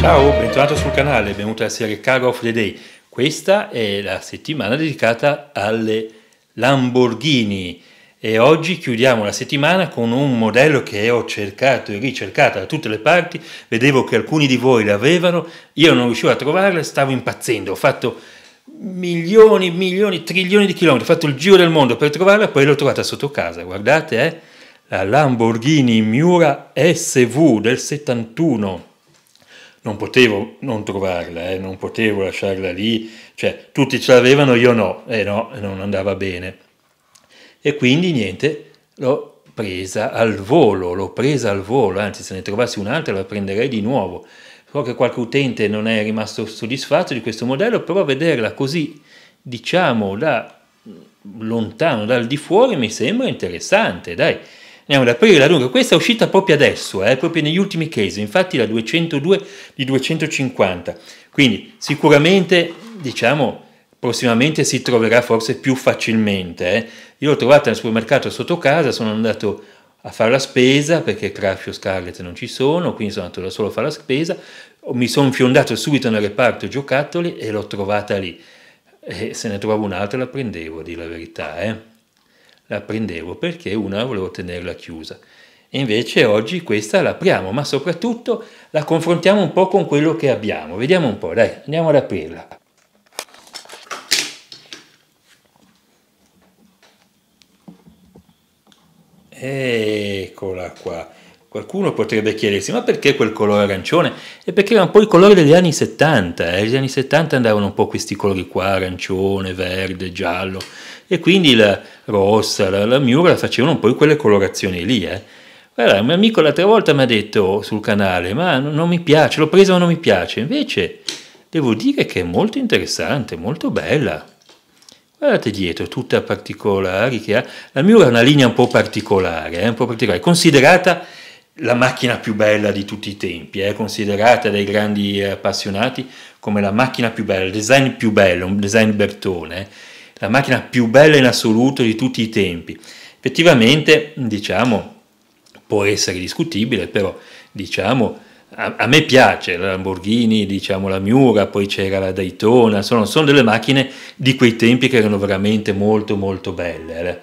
Ciao, bentornato sul canale, benvenuto alla serie Car of the Day. Questa è la settimana dedicata alle Lamborghini e oggi chiudiamo la settimana con un modello che ho cercato e ricercato da tutte le parti, vedevo che alcuni di voi l'avevano, io non riuscivo a trovarla, stavo impazzendo, ho fatto milioni, milioni, trilioni di chilometri, ho fatto il giro del mondo per trovarla, poi l'ho trovata sotto casa, guardate, eh, la Lamborghini Miura SV del 71 non potevo non trovarla, eh, non potevo lasciarla lì, cioè tutti ce l'avevano, io no, e eh no, non andava bene. E quindi niente, l'ho presa al volo, l'ho presa al volo, anzi se ne trovassi un'altra la prenderei di nuovo. So che qualche utente non è rimasto soddisfatto di questo modello, però vederla così, diciamo, da lontano, dal di fuori mi sembra interessante, dai Andiamo ad aprire la lunga, questa è uscita proprio adesso, eh, proprio negli ultimi case, infatti la 202 di 250, quindi sicuramente, diciamo, prossimamente si troverà forse più facilmente. Eh. Io l'ho trovata nel supermercato sotto casa, sono andato a fare la spesa perché o Scarlet non ci sono, quindi sono andato da solo a fare la spesa, mi sono infiondato subito nel reparto giocattoli e l'ho trovata lì. E eh, se ne trovavo un'altra la prendevo, a dire la verità. Eh la prendevo perché una volevo tenerla chiusa. E invece oggi questa la apriamo, ma soprattutto la confrontiamo un po' con quello che abbiamo. Vediamo un po', dai, andiamo ad aprirla. Eccola qua. Qualcuno potrebbe chiedersi, ma perché quel colore arancione? E perché era un po' il colore degli anni 70, eh? gli anni 70 andavano un po' questi colori qua, arancione, verde, giallo, e quindi la, rossa, la, la Miura facevano poi quelle colorazioni lì. Eh. Guarda, un mio amico l'altra volta mi ha detto sul canale, ma non, non mi piace, l'ho presa ma non mi piace. Invece devo dire che è molto interessante, molto bella. Guardate dietro, tutta particolare che ha. La Miura è una linea un po' particolare, eh, un po' particolare, considerata la macchina più bella di tutti i tempi, eh, considerata dai grandi appassionati come la macchina più bella, il design più bello, un design Bertone. Eh la macchina più bella in assoluto di tutti i tempi. Effettivamente, diciamo, può essere discutibile, però diciamo, a, a me piace la Lamborghini, diciamo la Miura, poi c'era la Daytona, sono, sono delle macchine di quei tempi che erano veramente molto molto belle. Eh.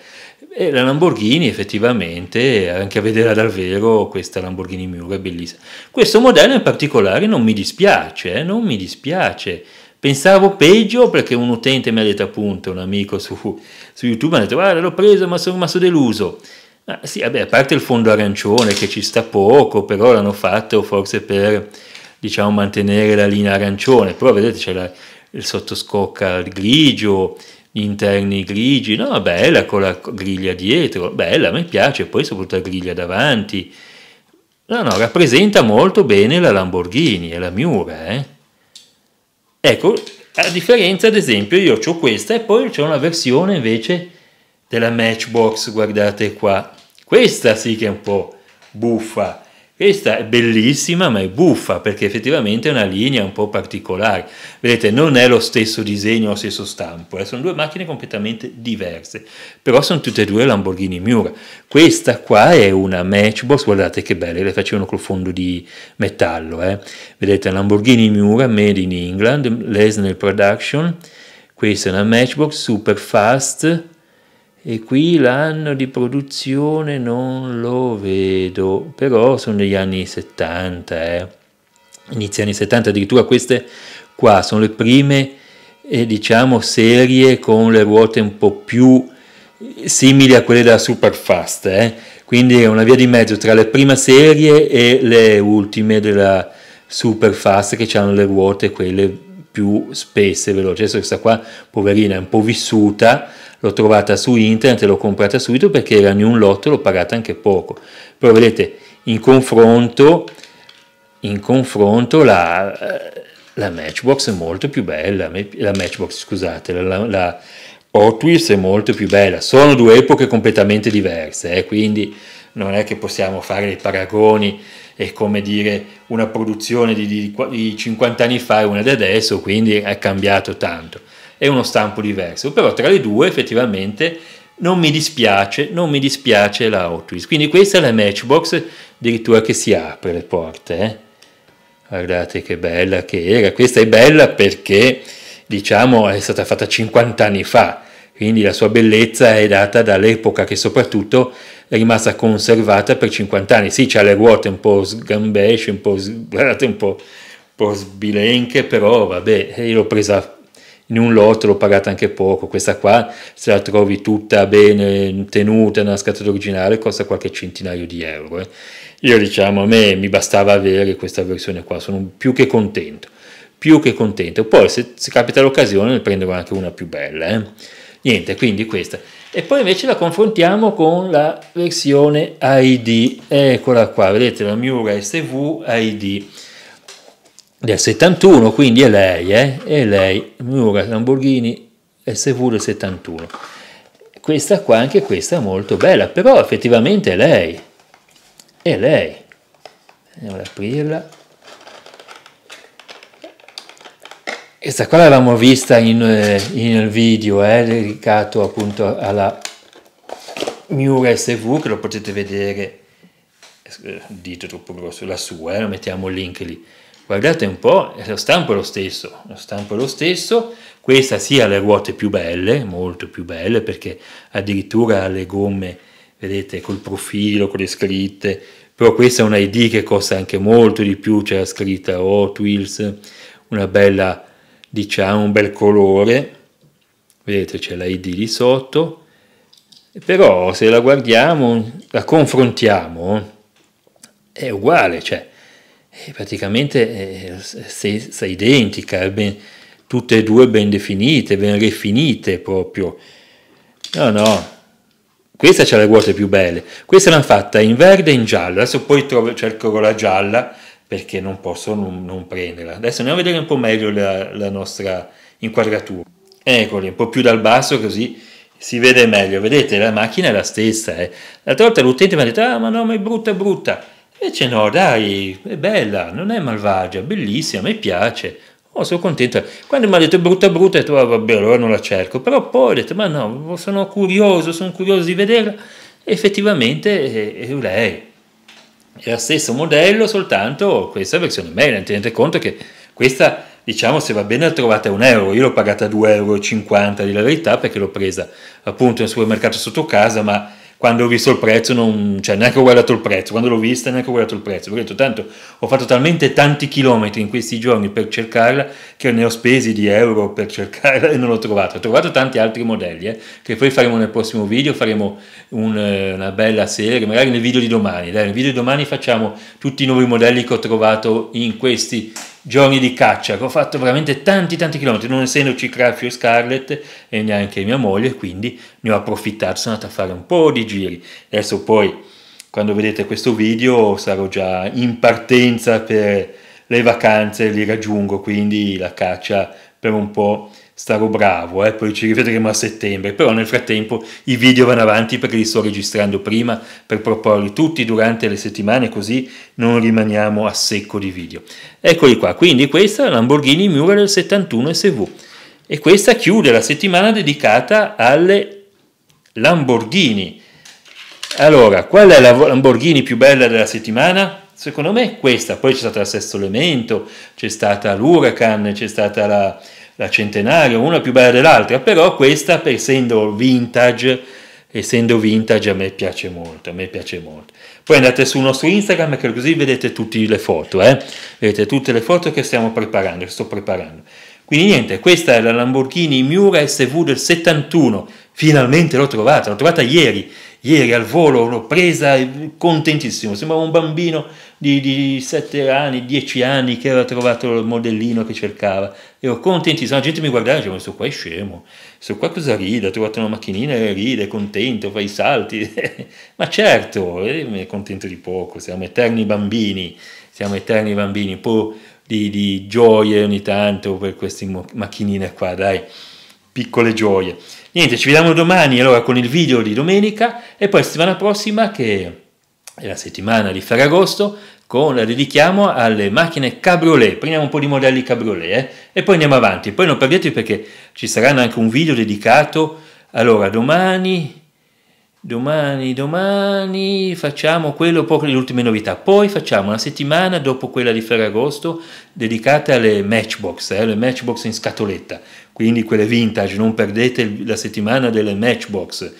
E la Lamborghini effettivamente, anche a vedere dal vero, questa Lamborghini Miura è bellissima. Questo modello in particolare non mi dispiace, eh, non mi dispiace. Pensavo peggio perché un utente mi ha detto appunto, un amico su, su YouTube, mi ha detto guarda l'ho preso ma sono rimasto deluso. Ma sì, vabbè, a parte il fondo arancione che ci sta poco, però l'hanno fatto forse per diciamo mantenere la linea arancione, però vedete c'è la, il sottoscocca grigio, gli interni grigi, no, bella con la griglia dietro, bella, mi piace, poi soprattutto la griglia davanti. No, no, rappresenta molto bene la Lamborghini e la Miura, eh. Ecco, a differenza ad esempio io ho questa e poi c'è una versione invece della Matchbox, guardate qua. Questa sì che è un po' buffa, questa è bellissima ma è buffa perché effettivamente è una linea un po' particolare. Vedete, non è lo stesso disegno, lo stesso stampo, eh? sono due macchine completamente diverse, però sono tutte e due Lamborghini Miura. Questa qua è una Matchbox, guardate che belle, le facevano col fondo di metallo. Eh? Vedete, Lamborghini Miura, made in England, Lesnell Production, questa è una Matchbox super fast, e qui l'anno di produzione non lo vedo, però sono degli anni 70, eh. inizio anni 70, addirittura queste qua sono le prime eh, diciamo serie con le ruote un po' più eh, simili a quelle della Superfast, eh. quindi è una via di mezzo tra le prime serie e le ultime della Superfast che hanno le ruote quelle più spesse, veloci. Adesso questa qua, poverina, è un po' vissuta, l'ho trovata su internet e l'ho comprata subito perché era in un lotto, e l'ho pagata anche poco. Però vedete, in confronto, in confronto la, eh, la, Matchbox è molto più bella, la Matchbox scusate, la, la Hot Wheels è molto più bella, sono due epoche completamente diverse, eh, quindi non è che possiamo fare dei paragoni e come dire una produzione di, di, di 50 anni fa e una di adesso, quindi è cambiato tanto e uno stampo diverso, però tra le due effettivamente non mi dispiace, non mi dispiace la Outwist. Quindi questa è la matchbox addirittura che si apre le porte. Eh? Guardate che bella che era. Questa è bella perché diciamo è stata fatta 50 anni fa, quindi la sua bellezza è data dall'epoca che soprattutto è rimasta conservata per 50 anni. Sì, c'ha le ruote un po' sgambesce, un po', guardate, un po', un po sbilenche, però vabbè, io l'ho presa in un lotto l'ho pagata anche poco, questa qua se la trovi tutta bene tenuta nella scatola originale costa qualche centinaio di euro. Eh. Io diciamo a me mi bastava avere questa versione qua, sono più che contento, più che contento. Poi se, se capita l'occasione ne prenderò anche una più bella. Eh. Niente, quindi questa. E poi invece la confrontiamo con la versione ID, eccola qua, vedete la Miura SV ID del 71, quindi è lei, eh? è lei, Mura Lamborghini SV del 71. Questa qua, anche questa è molto bella, però effettivamente è lei, è lei. Andiamo ad aprirla. Questa qua l'avevamo vista in, eh, in video, eh, dedicato appunto alla Mura SV, che lo potete vedere, eh, dito troppo grosso, la sua, eh? mettiamo il link lì guardate un po', lo stampo è lo stesso, lo stampo è lo stesso, questa sì ha le ruote più belle, molto più belle, perché addirittura ha le gomme, vedete, col profilo, con le scritte, però questa è una ID che costa anche molto di più, c'è la scritta Hot Wheels, una bella, diciamo, un bel colore, vedete c'è la ID di sotto, però se la guardiamo, la confrontiamo, è uguale, cioè e praticamente eh, sei, sei identica, ben, tutte e due ben definite, ben rifinite proprio. No, no, questa c'ha le ruote più belle, questa l'hanno fatta in verde e in giallo, adesso poi trovo, cercherò la gialla perché non posso non, non, prenderla. Adesso andiamo a vedere un po' meglio la, la nostra inquadratura. Eccoli, un po' più dal basso così si vede meglio, vedete la macchina è la stessa. Eh. L'altra volta l'utente mi ha detto, ah ma no, ma è brutta, brutta. Invece no, dai, è bella, non è malvagia, bellissima, mi piace. Oh, sono contento. Quando mi ha detto brutta brutta, ho detto ah, vabbè, allora non la cerco. Però poi ho detto, ma no, sono curioso, sono curioso di vederla. E effettivamente è, è lei. È lo stesso modello, soltanto questa versione mail. Tenete conto che questa, diciamo, se va bene la trovate a un euro. Io l'ho pagata a 2,50 euro di la verità perché l'ho presa appunto in supermercato sotto casa, ma quando ho visto il prezzo, non, cioè neanche ho guardato il prezzo, quando l'ho vista neanche ho guardato il prezzo, perché ho detto tanto, ho fatto talmente tanti chilometri in questi giorni per cercarla che ne ho spesi di euro per cercarla e non l'ho trovata, ho trovato tanti altri modelli eh, che poi faremo nel prossimo video, faremo un, eh, una bella serie, magari nel video di domani, dai, nel video di domani facciamo tutti i nuovi modelli che ho trovato in questi giorni di caccia, che ho fatto veramente tanti tanti chilometri, non essendoci Crafio e Scarlett e neanche mia moglie, quindi ne ho approfittato, sono andato a fare un po' di giri. Adesso poi, quando vedete questo video, sarò già in partenza per le vacanze, li raggiungo, quindi la caccia per un po' stavo bravo, eh, poi ci rivedremo a settembre, però nel frattempo i video vanno avanti perché li sto registrando prima per proporli tutti durante le settimane così non rimaniamo a secco di video. Eccoli qua, quindi questa è la Lamborghini Miura 71 SV e questa chiude la settimana dedicata alle Lamborghini. Allora, qual è la Lamborghini più bella della settimana? Secondo me è questa, poi c'è stata la Sesto Elemento, c'è stata l'Huracan, c'è stata la la centenario, una più bella dell'altra, però questa, essendo vintage, essendo vintage a me piace molto, a me piace molto. Poi andate sul nostro Instagram che così vedete tutte le foto, eh? vedete tutte le foto che stiamo preparando, che sto preparando. Quindi niente, questa è la Lamborghini Miura SV del 71, finalmente l'ho trovata, l'ho trovata ieri, ieri al volo l'ho presa contentissimo, sembrava un bambino di, di 7 anni, 10 anni che aveva trovato il modellino che cercava, ero contentissimo, la gente mi guardava e diceva, questo qua è scemo, questo qua cosa ride, ha trovato una macchinina e ride, è contento, fa i salti, ma certo, è eh, contento di poco, siamo eterni bambini, siamo eterni bambini, poi di, di gioie ogni tanto per queste macchinine qua, dai piccole gioie. Niente, ci vediamo domani allora con il video di domenica e poi settimana prossima che è la settimana di Ferragosto con, la dedichiamo alle macchine cabriolet, prendiamo un po' di modelli cabriolet eh? e poi andiamo avanti. Poi non perdetevi perché ci saranno anche un video dedicato, allora domani, domani, domani facciamo quello, poi le ultime novità, poi facciamo una settimana dopo quella di Ferragosto dedicata alle matchbox, eh? le matchbox in scatoletta, quindi quelle vintage, non perdete la settimana delle matchbox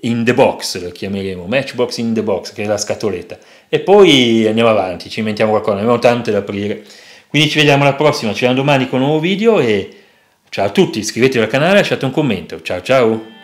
in the box, lo chiameremo, matchbox in the box, che è la scatoletta. E poi andiamo avanti, ci inventiamo qualcosa, abbiamo tante da aprire. Quindi ci vediamo alla prossima, ci vediamo domani con un nuovo video e ciao a tutti, iscrivetevi al canale, lasciate un commento, ciao ciao!